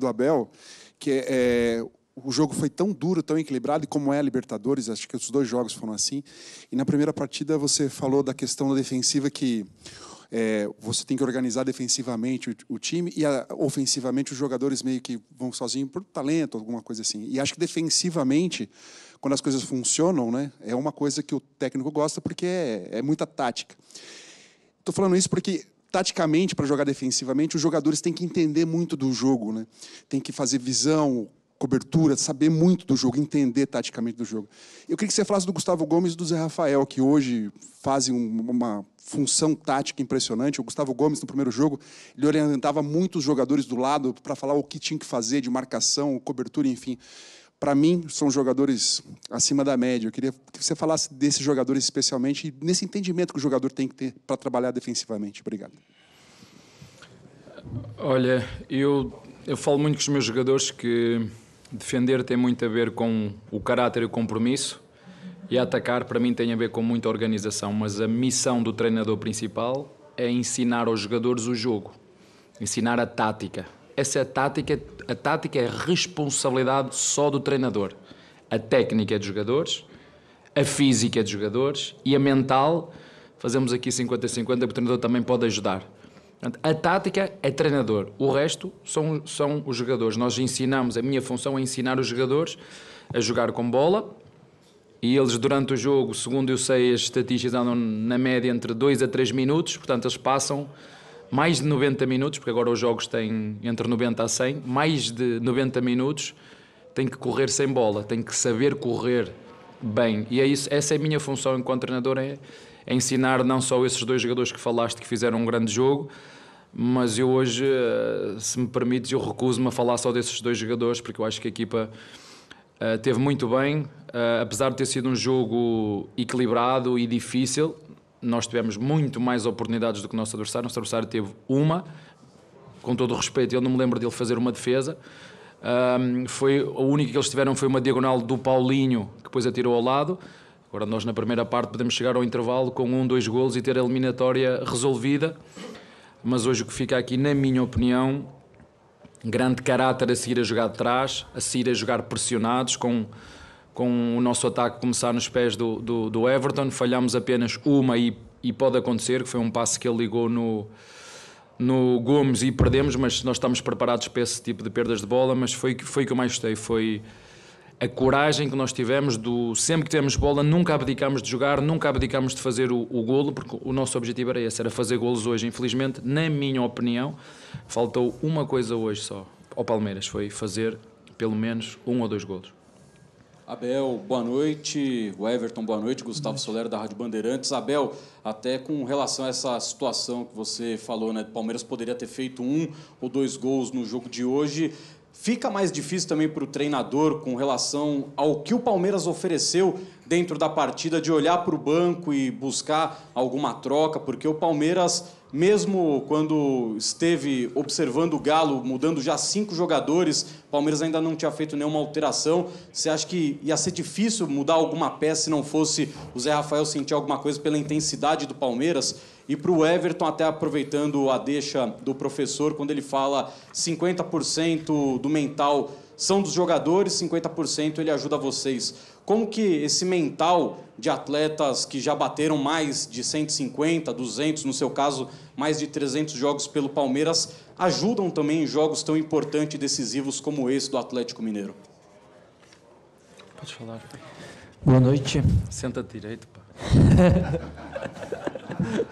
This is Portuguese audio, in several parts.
do Abel, que é, é, o jogo foi tão duro, tão equilibrado, e como é a Libertadores, acho que os dois jogos foram assim. E na primeira partida você falou da questão da defensiva que é, você tem que organizar defensivamente o, o time e a, ofensivamente os jogadores meio que vão sozinhos por talento, alguma coisa assim. E acho que defensivamente, quando as coisas funcionam, né, é uma coisa que o técnico gosta porque é, é muita tática. Estou falando isso porque taticamente, para jogar defensivamente, os jogadores têm que entender muito do jogo, né? Tem que fazer visão, cobertura, saber muito do jogo, entender taticamente do jogo. Eu queria que você falasse do Gustavo Gomes e do Zé Rafael, que hoje fazem uma função tática impressionante. O Gustavo Gomes, no primeiro jogo, ele orientava muito os jogadores do lado para falar o que tinha que fazer de marcação, cobertura, enfim para mim, são jogadores acima da média. Eu queria que você falasse desses jogadores especialmente e nesse entendimento que o jogador tem que ter para trabalhar defensivamente. Obrigado. Olha, eu, eu falo muito com os meus jogadores que defender tem muito a ver com o caráter e o compromisso e atacar para mim tem a ver com muita organização, mas a missão do treinador principal é ensinar aos jogadores o jogo, ensinar a tática, essa é a tática. A tática é a responsabilidade só do treinador. A técnica é dos jogadores, a física é dos jogadores e a mental. Fazemos aqui 50-50, o treinador também pode ajudar. A tática é treinador, o resto são, são os jogadores. Nós ensinamos, a minha função é ensinar os jogadores a jogar com bola e eles, durante o jogo, segundo eu sei, as estatísticas andam na média entre 2 a 3 minutos, portanto, eles passam mais de 90 minutos, porque agora os jogos têm entre 90 a 100, mais de 90 minutos tem que correr sem bola, tem que saber correr bem. E é isso, essa é a minha função enquanto treinador, é, é ensinar não só esses dois jogadores que falaste que fizeram um grande jogo, mas eu hoje, eh, se me permites, eu recuso-me a falar só desses dois jogadores, porque eu acho que a equipa uh, teve muito bem, uh, apesar de ter sido um jogo equilibrado e difícil, nós tivemos muito mais oportunidades do que o nosso adversário. O nosso adversário teve uma, com todo o respeito, eu não me lembro dele fazer uma defesa. Um, foi, a única que eles tiveram foi uma diagonal do Paulinho, que depois atirou ao lado. Agora, nós na primeira parte podemos chegar ao intervalo com um, dois golos e ter a eliminatória resolvida. Mas hoje o que fica aqui, na minha opinião, grande caráter a seguir a jogar de trás, a seguir a jogar pressionados, com com o nosso ataque começar nos pés do, do, do Everton. Falhámos apenas uma e, e, pode acontecer, que foi um passe que ele ligou no, no Gomes e perdemos, mas nós estamos preparados para esse tipo de perdas de bola. Mas foi, foi o que eu mais gostei, foi a coragem que nós tivemos do sempre que temos bola, nunca abdicámos de jogar, nunca abdicámos de fazer o, o golo, porque o nosso objetivo era esse, era fazer golos hoje. Infelizmente, na minha opinião, faltou uma coisa hoje só ao Palmeiras, foi fazer pelo menos um ou dois golos. Abel, boa noite. O Everton, boa noite. Gustavo boa noite. Solero, da Rádio Bandeirantes. Abel, até com relação a essa situação que você falou, né? O Palmeiras poderia ter feito um ou dois gols no jogo de hoje. Fica mais difícil também para o treinador com relação ao que o Palmeiras ofereceu dentro da partida, de olhar para o banco e buscar alguma troca, porque o Palmeiras mesmo quando esteve observando o Galo, mudando já cinco jogadores, Palmeiras ainda não tinha feito nenhuma alteração. Você acha que ia ser difícil mudar alguma peça se não fosse o Zé Rafael sentir alguma coisa pela intensidade do Palmeiras? E para o Everton, até aproveitando a deixa do professor, quando ele fala 50% do mental são dos jogadores, 50% ele ajuda vocês. Como que esse mental de atletas que já bateram mais de 150, 200, no seu caso, mais de 300 jogos pelo Palmeiras, ajudam também em jogos tão importantes e decisivos como esse do Atlético Mineiro? Pode falar. Boa noite. Senta direito, pá.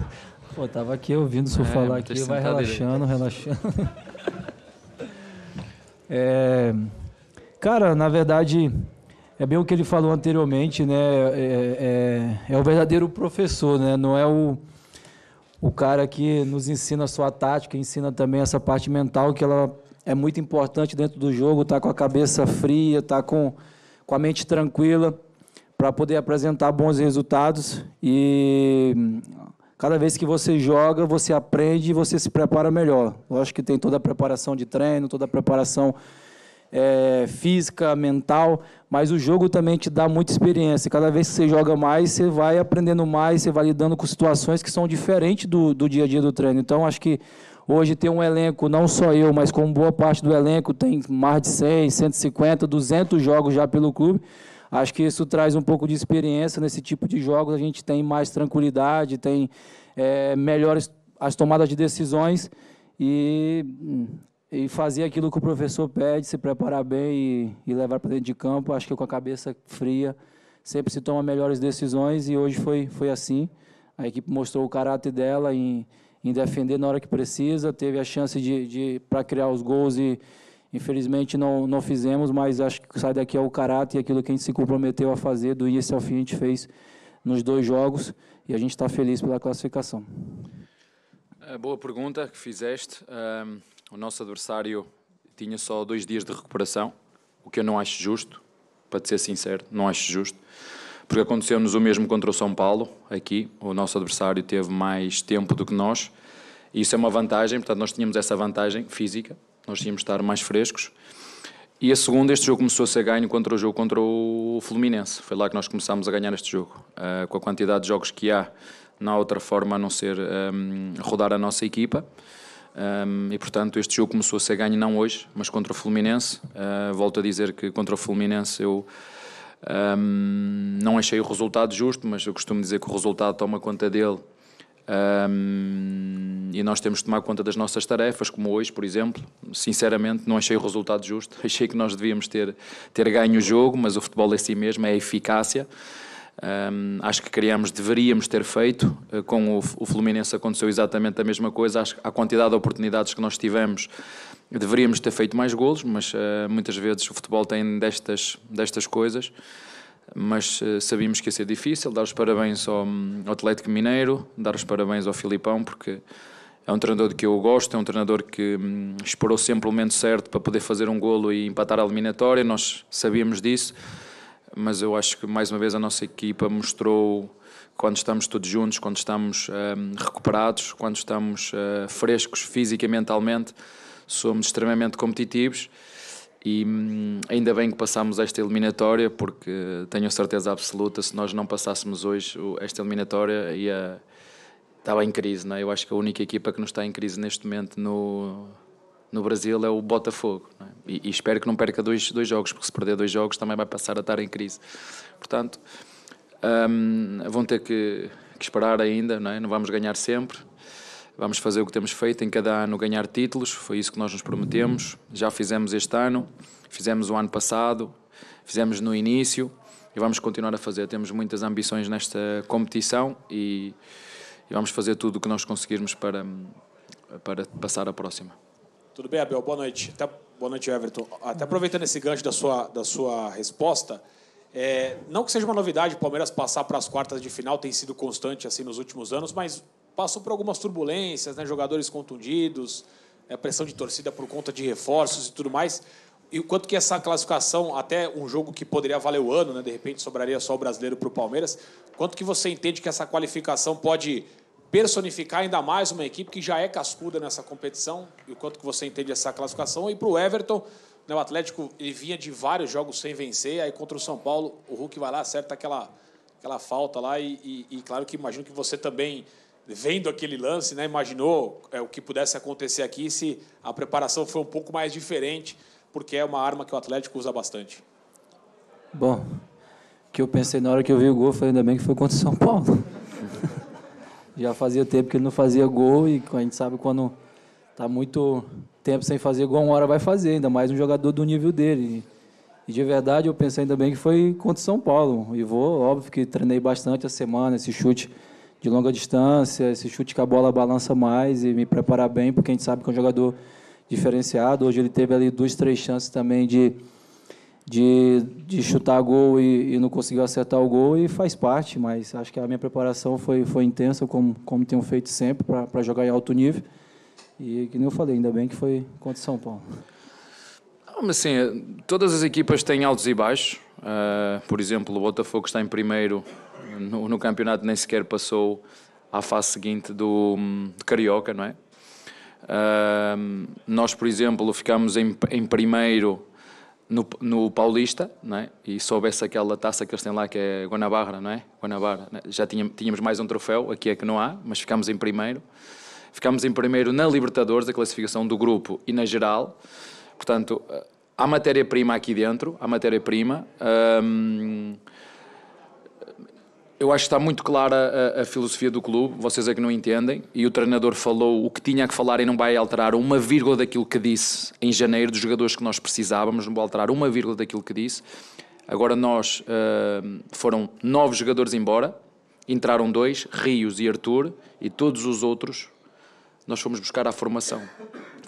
Pô, tava aqui ouvindo o senhor é, falar aqui, vai relaxando, direito. relaxando. É, cara, na verdade, é bem o que ele falou anteriormente, né? É, é, é, o verdadeiro professor, né? Não é o, o cara que nos ensina a sua tática, ensina também essa parte mental que ela é muito importante dentro do jogo, tá com a cabeça fria, tá com, com a mente tranquila para poder apresentar bons resultados e cada vez que você joga, você aprende e você se prepara melhor. Eu acho que tem toda a preparação de treino, toda a preparação é, física, mental, mas o jogo também te dá muita experiência. Cada vez que você joga mais, você vai aprendendo mais, você vai lidando com situações que são diferentes do, do dia a dia do treino. Então, acho que hoje ter um elenco, não só eu, mas como boa parte do elenco, tem mais de 100, 150, 200 jogos já pelo clube. Acho que isso traz um pouco de experiência nesse tipo de jogos. A gente tem mais tranquilidade, tem é, melhores as tomadas de decisões. E hum, e fazer aquilo que o professor pede, se preparar bem e, e levar para dentro de campo. Acho que com a cabeça fria sempre se toma melhores decisões e hoje foi, foi assim. A equipe mostrou o caráter dela em, em defender na hora que precisa, teve a chance de, de para criar os gols e infelizmente não, não fizemos, mas acho que sai daqui é o caráter e aquilo que a gente se comprometeu a fazer do início ao fim a gente fez nos dois jogos e a gente está feliz pela classificação. É, boa pergunta que fizeste. Um... O nosso adversário tinha só dois dias de recuperação, o que eu não acho justo, para te ser sincero, não acho justo, porque aconteceu-nos o mesmo contra o São Paulo, aqui, o nosso adversário teve mais tempo do que nós, e isso é uma vantagem, portanto nós tínhamos essa vantagem física, nós tínhamos de estar mais frescos, e a segunda, este jogo começou a ser ganho contra o jogo contra o Fluminense, foi lá que nós começámos a ganhar este jogo, uh, com a quantidade de jogos que há, não há outra forma a não ser um, ehm, rodar a nossa equipa, um, e portanto este jogo começou a ser ganho não hoje, mas contra o Fluminense. Uh, volto a dizer que contra o Fluminense eu um, não achei o resultado justo, mas eu costumo dizer que o resultado toma conta dele. Um, e nós temos de tomar conta das nossas tarefas, como hoje, por exemplo. Sinceramente, não achei o resultado justo. Achei que nós devíamos ter, ter ganho o jogo, mas o futebol é si mesmo, é a eficácia. Um, acho que queríamos deveríamos ter feito. Uh, com o, o, Fluminense aconteceu exatamente a mesma coisa. Acho que a quantidade de oportunidades que nós tivemos, deveríamos ter feito mais golos, mas uh, muitas vezes o futebol tem destas, destas coisas. Mas uh, sabíamos que ia ser difícil. Dar os parabéns ao, ao Atlético Mineiro, dar os parabéns ao Filipão, porque é um treinador que eu gosto, é um treinador que hum, esperou sempre o momento certo para poder fazer um golo e empatar a eliminatória. Nós sabíamos disso mas eu acho que mais uma vez a nossa equipa mostrou quando estamos todos juntos, quando estamos um, ehm, recuperados, quando estamos uh, frescos física e mentalmente, somos extremamente competitivos e um, ainda bem que passámos esta eliminatória, porque tenho certeza absoluta, se nós não passássemos hoje esta eliminatória ia, estava em crise. Não é? Eu acho que a única equipa que não está em crise neste momento no, no Brasil é o Botafogo. É? E, e, espero que não perca dois, dois jogos, porque se perder dois jogos também vai passar a estar em crise. Portanto, um, vão ter que, que esperar ainda, não, é? não vamos ganhar sempre. Vamos fazer o que temos feito em cada ano, ganhar títulos, foi isso que nós nos prometemos. Já fizemos este ano, fizemos o ano passado, fizemos no início e vamos continuar a fazer. Temos muitas ambições nesta competição e, e vamos fazer tudo o que nós conseguirmos para, para passar a próxima. Tudo bem, Abel? Boa noite. Até, boa noite, Everton. Até aproveitando esse gancho da sua, da sua resposta, é, não que seja uma novidade o Palmeiras passar para as quartas de final, tem sido constante assim nos últimos anos, mas passou por algumas turbulências, né? jogadores contundidos, né, pressão de torcida por conta de reforços e tudo mais. E o quanto que essa classificação, até um jogo que poderia valer o ano, né? de repente sobraria só o brasileiro para o Palmeiras, quanto que você entende que essa qualificação pode personificar ainda mais uma equipe que já é cascuda nessa competição e o quanto que você entende essa classificação. E para o Everton, né, o Atlético ele vinha de vários jogos sem vencer, aí contra o São Paulo o Hulk vai lá, acerta aquela, aquela falta lá e, e, e claro que imagino que você também vendo aquele lance, né, imaginou é, o que pudesse acontecer aqui se a preparação foi um pouco mais diferente, porque é uma arma que o Atlético usa bastante. Bom, que eu pensei na hora que eu vi o gol, foi ainda bem que foi contra o São Paulo. Já fazia tempo que ele não fazia gol e a gente sabe quando está muito tempo sem fazer gol, uma hora vai fazer, ainda mais um jogador do nível dele. E de verdade eu pensei ainda bem que foi contra o São Paulo. E vou, óbvio que treinei bastante a semana, esse chute de longa distância, esse chute que a bola balança mais e me preparar bem, porque a gente sabe que é um jogador diferenciado. Hoje ele teve ali duas, três chances também de de, de chutar gol e, e, não conseguiu acertar o gol e faz parte, mas acho que a minha preparação foi, foi intensa, como, como tenho feito sempre, para jogar em alto nível. E que nem eu falei, ainda bem que foi contra o São Paulo. mas Assim, todas as equipas têm altos e baixos. Uh, por exemplo, o Botafogo está em primeiro no, no, campeonato, nem sequer passou à fase seguinte do Carioca, não é? Uh, nós, por exemplo, ficamos em, em primeiro no, no Paulista, não é? E soubesse aquela taça que eles têm lá que é Guanabara, não é? Guanabara. Não é? Já tínhamos, tínhamos mais um troféu, aqui é que não há, mas ficámos em primeiro. Ficámos em primeiro na Libertadores, a classificação do grupo e na geral. Portanto, eh, há matéria-prima aqui dentro, há matéria-prima. Hum, eu acho que está muito clara a, a, filosofia do clube, vocês é que não entendem, e o treinador falou o que tinha que falar e não vai alterar uma vírgula daquilo que disse em janeiro, dos jogadores que nós precisávamos, não vai alterar uma vírgula daquilo que disse. Agora nós uh, foram nove jogadores embora, entraram dois, Rios e Arthur, e todos os outros nós fomos buscar a formação.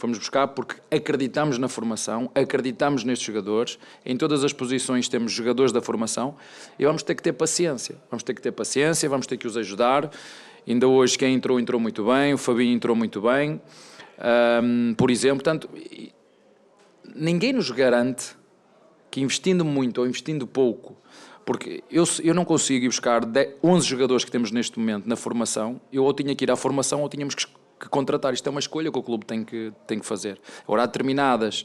Fomos buscar porque acreditamos na formação, acreditamos nestes jogadores, em todas as posições temos jogadores da formação e vamos ter que ter paciência. Vamos ter que ter paciência, vamos ter que os ajudar. Ainda hoje quem entrou, entrou muito bem, o Fabinho entrou muito bem, um, por exemplo. Portanto, ninguém nos garante que investindo muito ou investindo pouco, porque eu, eu não consigo ir buscar 11 jogadores que temos neste momento na formação, eu ou tinha que ir à formação ou tínhamos que que contratar. Isto é uma escolha que o clube tem que, tem que fazer. Agora, há determinadas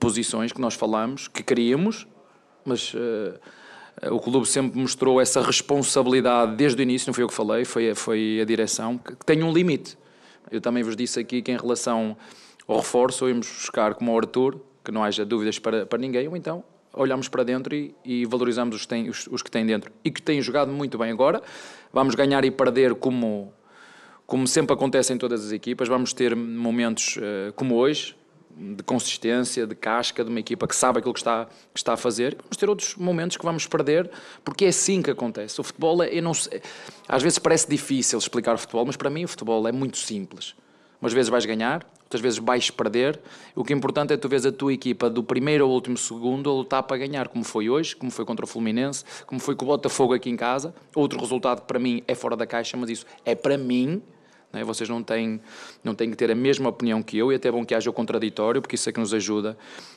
posições que nós falamos, que queríamos, mas uh, o clube sempre mostrou essa responsabilidade desde o início, não foi eu que falei, foi, foi a direção, que, que tem um limite. Eu também vos disse aqui que em relação ao reforço, íamos buscar como o Arthur, que não haja dúvidas para, para ninguém, ou então olhamos para dentro e, e valorizamos os que, têm, os, os, que têm dentro e que têm jogado muito bem agora. Vamos ganhar e perder como como sempre acontece em todas as equipas, vamos ter momentos eh, como hoje, de consistência, de casca, de uma equipa que sabe aquilo que está, que está a fazer. Vamos ter outros momentos que vamos perder, porque é assim que acontece. O futebol, é, eu não sei, às vezes parece difícil explicar o futebol, mas para mim o futebol é muito simples. Umas vezes vais ganhar, outras vezes vais perder. O que é importante é tu vês a tua equipa do primeiro ao último segundo a lutar para ganhar, como foi hoje, como foi contra o Fluminense, como foi com o Botafogo aqui em casa. Outro resultado que para mim é fora da caixa, mas isso é para mim, né? Vocês não têm, não têm que ter a mesma opinião que eu e até é bom que haja o contraditório, porque isso é que nos ajuda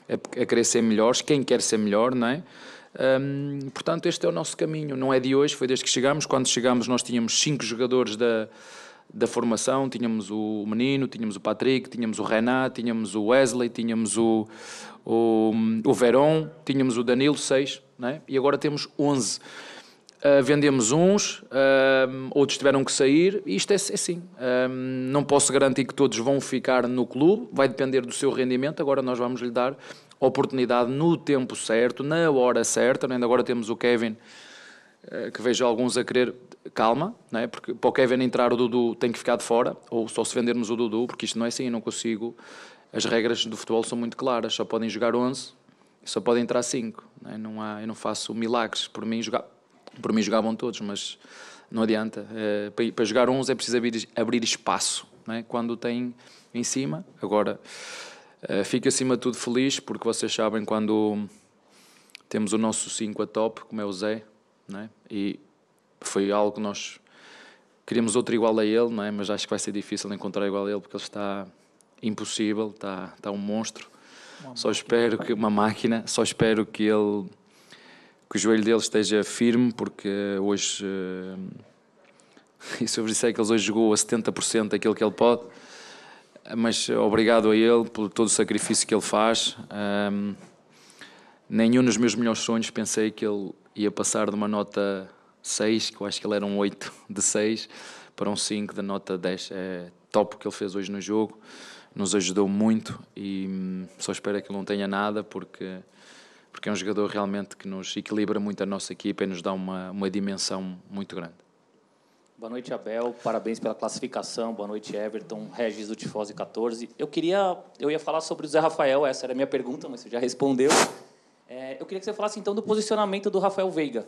a, a querer ser melhores, quem quer ser melhor, não é? Hum, portanto, este é o nosso caminho, não é de hoje, foi desde que chegámos. Quando chegámos, nós tínhamos cinco jogadores da, da formação: tínhamos o Menino, tínhamos o Patrick, tínhamos o Renato, tínhamos o Wesley, tínhamos o, o, o Verón, tínhamos o Danilo, seis, né e agora temos onze. Uh, vendemos uns, uh, outros tiveram que sair, e isto é, é assim. Uh, não posso garantir que todos vão ficar no clube, vai depender do seu rendimento. Agora nós vamos lhe dar oportunidade no tempo certo, na hora certa. Ainda agora temos o Kevin, que vejo alguns a querer calma, é? porque para o Kevin entrar o Dudu tem que ficar de fora, ou só se vendermos o Dudu, porque isto não é assim, eu não consigo. As regras do futebol são muito claras, só podem jogar 11, só podem entrar 5. É? Não há, eu não faço milagres. Por mim, jogar, por mim jogavam todos, mas não adianta. É, para, para, jogar uns é preciso abrir, abrir espaço. É? Quando tem em cima, agora é, fico acima de tudo feliz porque vocês sabem quando temos o nosso 5 a top, como é o Zé, né? e foi algo que nós queríamos outro igual a ele, não é? mas acho que vai ser difícil encontrar igual a ele porque ele está impossível, está, está um monstro. Uma só máquina. espero que uma máquina, só espero que ele que o joelho dele esteja firme, porque eh, hoje. Eh, e sobre isso é que ele hoje jogou a 70% daquilo que ele pode. Mas obrigado a ele por todo o sacrifício que ele faz. Um, nenhum dos meus melhores sonhos pensei que ele ia passar de uma nota 6, que eu acho que ele era um 8 de 6, para um 5 da nota 10. É top o que ele fez hoje no jogo, nos ajudou muito e hum, só espero é que ele não tenha nada, porque porque é um jogador realmente que nos equilibra muito a nossa equipa e nos dá uma, uma dimensão muito grande. Boa noite, Abel. Parabéns pela classificação. Boa noite, Everton. Regis do Tifose 14. Eu queria, eu ia falar sobre o Zé Rafael. Essa era a minha pergunta, mas você já respondeu. É, eu queria que você falasse então do posicionamento do Rafael Veiga.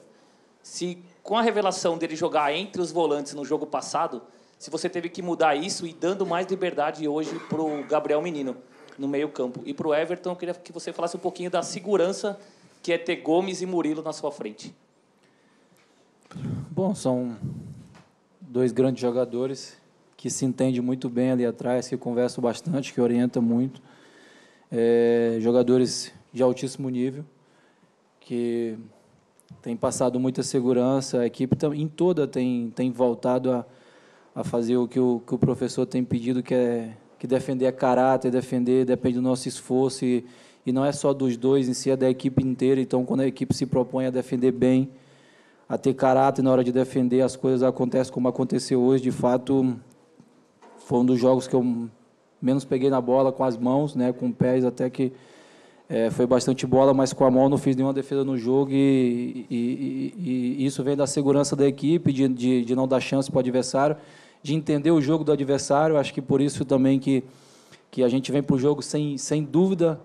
Se com a revelação dele jogar entre os volantes no jogo passado, se você teve que mudar isso e dando mais liberdade hoje para o Gabriel Menino no meio-campo. E para o Everton, eu queria que você falasse um pouquinho da segurança que é ter Gomes e Murilo na sua frente. Bom, são dois grandes jogadores que se entende muito bem ali atrás, que conversam bastante, que orientam muito. É, jogadores de altíssimo nível, que têm passado muita segurança, a equipe em toda tem, tem voltado a, a fazer o que, o que o professor tem pedido, que é que defender é caráter, defender depende do nosso esforço e, e não é só dos dois em si, é da equipe inteira. Então, quando a equipe se propõe a defender bem, a ter caráter na hora de defender, as coisas acontecem como aconteceu hoje. De fato, foi um dos jogos que eu menos peguei na bola com as mãos, né, com pés até que é, foi bastante bola, mas com a mão não fiz nenhuma defesa no jogo e, e, e, e isso vem da segurança da equipe, de, de, de não dar chance para o adversário de entender o jogo do adversário. Acho que por isso também que, que a gente vem para o jogo sem, sem dúvida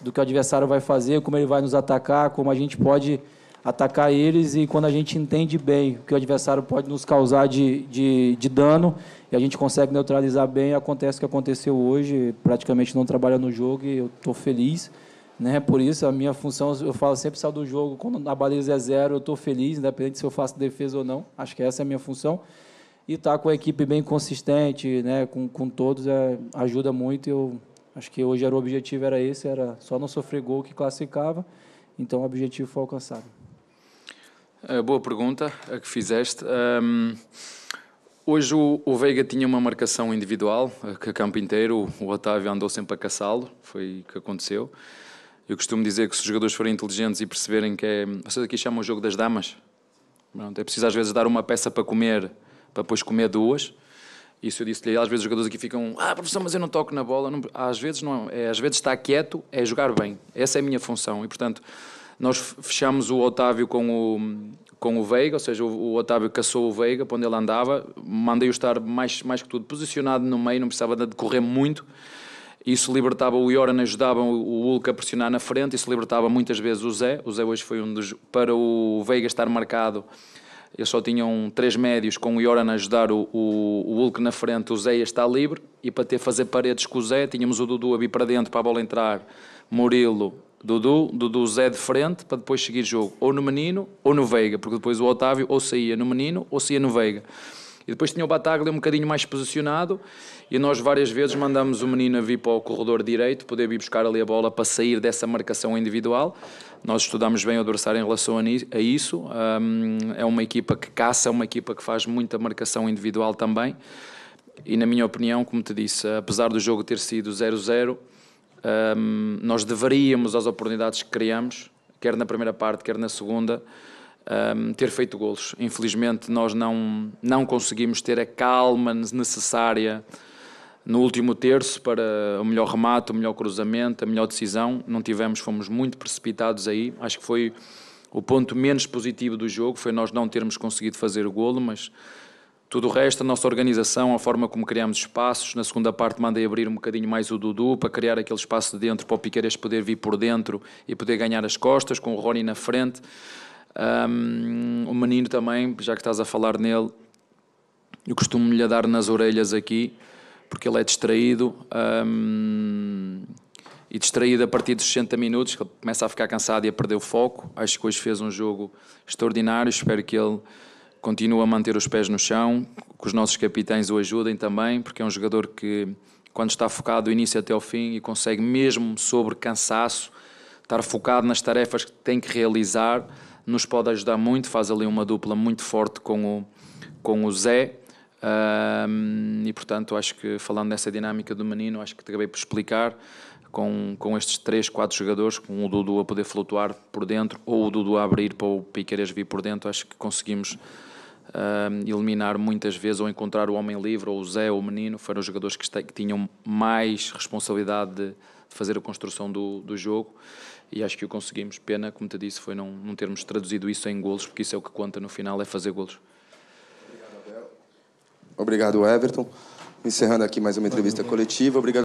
do que o adversário vai fazer, como ele vai nos atacar, como a gente pode atacar eles e quando a gente entende bem o que o adversário pode nos causar de, de, de dano e a gente consegue neutralizar bem, acontece o que aconteceu hoje, praticamente não trabalha no jogo e eu estou feliz. Né? Por isso, a minha função, eu falo sempre sal do jogo, quando a baliza é zero, eu estou feliz, independente se eu faço defesa ou não, acho que essa é a minha função. E estar tá com a equipe bem consistente, né, com, com todos, é, ajuda muito. Eu acho que hoje era o objetivo era esse, era só não sofrer gol que classificava. Então o objetivo foi alcançado. É, boa pergunta a que fizeste. Um... Hoje o, Veiga tinha uma marcação individual, eh, que a campo inteiro o Otávio andou sempre a caçá-lo, foi o que aconteceu. Eu costumo dizer que se os jogadores forem inteligentes e perceberem que é. Vocês aqui chamam o jogo das damas? Pronto, é preciso às vezes dar uma peça para comer para depois comer duas. Isso eu disse-lhe, às vezes os jogadores aqui ficam, ah, professor, mas eu não toco na bola. Não... Às vezes não, é, às vezes está quieto, é jogar bem. Essa é a minha função. E, portanto, nós fechamos o Otávio com o, com o Veiga, ou seja, o, o Otávio caçou o Veiga para onde ele andava. Mandei-o estar mais, mais que tudo posicionado no meio, não precisava de correr muito. Isso libertava o Ioran, ajudava o Hulk a pressionar na frente, isso libertava muitas vezes o Zé. O Zé hoje foi um dos. Para o Veiga estar marcado, eu só tinham três médios com o Ioran a ajudar o, o, o Hulk na frente, o Zé está livre. E para ter fazer paredes com o Zé, tínhamos o Dudu a vir para dentro para a bola entrar, Murilo, Dudu, Dudu Zé de frente para depois seguir jogo, ou no menino ou no Veiga, porque depois o Otávio ou saía no menino ou saía no Veiga. E depois tinha o Bataglia um bocadinho mais posicionado e nós várias vezes mandamos o menino a vir para o corredor direito, poder vir buscar ali a bola para sair dessa marcação individual. Nós estudamos bem o adversário em relação a isso. É uma equipa que caça, é uma equipa que faz muita marcação individual também. E na minha opinião, como te disse, apesar do jogo ter sido 0-0, nós deveríamos às oportunidades que criamos, quer na primeira parte, quer na segunda, um, ter feito golos. Infelizmente, nós não, não conseguimos ter a calma necessária no último terço para o melhor remate, o melhor cruzamento, a melhor decisão. Não tivemos, fomos muito precipitados aí. Acho que foi o ponto menos positivo do jogo, foi nós não termos conseguido fazer o golo, mas tudo o resto, a nossa organização, a forma como criamos espaços. Na segunda parte, mandei abrir um bocadinho mais o Dudu para criar aquele espaço de dentro para o Piqueiras poder vir por dentro e poder ganhar as costas, com o Rony na frente. Um, o menino também, já que estás a falar nele, eu costumo-lhe dar nas orelhas aqui, porque ele é distraído. Um, e distraído a partir dos 60 minutos, que ele começa a ficar cansado e a perder o foco. Acho que hoje fez um jogo extraordinário. Espero que ele continue a manter os pés no chão, que os nossos capitães o ajudem também, porque é um jogador que, quando está focado do início até ao fim e consegue, mesmo sobre cansaço, estar focado nas tarefas que tem que realizar nos pode ajudar muito, faz ali uma dupla muito forte com o, com o Zé. Um, e portanto, acho que falando dessa dinâmica do menino, acho que te acabei por explicar com, com estes 3, 4 jogadores, com o Dudu a poder flutuar por dentro ou o Dudu a abrir para o Piqueiras vir por dentro, acho que conseguimos um, eliminar muitas vezes ou encontrar o homem livre ou o Zé ou o menino, foram os jogadores que, este, que tinham mais responsabilidade de, de fazer a construção do, do jogo e acho que o conseguimos. Pena, como te disse, foi não, não termos traduzido isso em golos, porque isso é o que conta no final, é fazer golos. Obrigado, Everton. Encerrando aqui mais uma entrevista coletiva. Obrigado.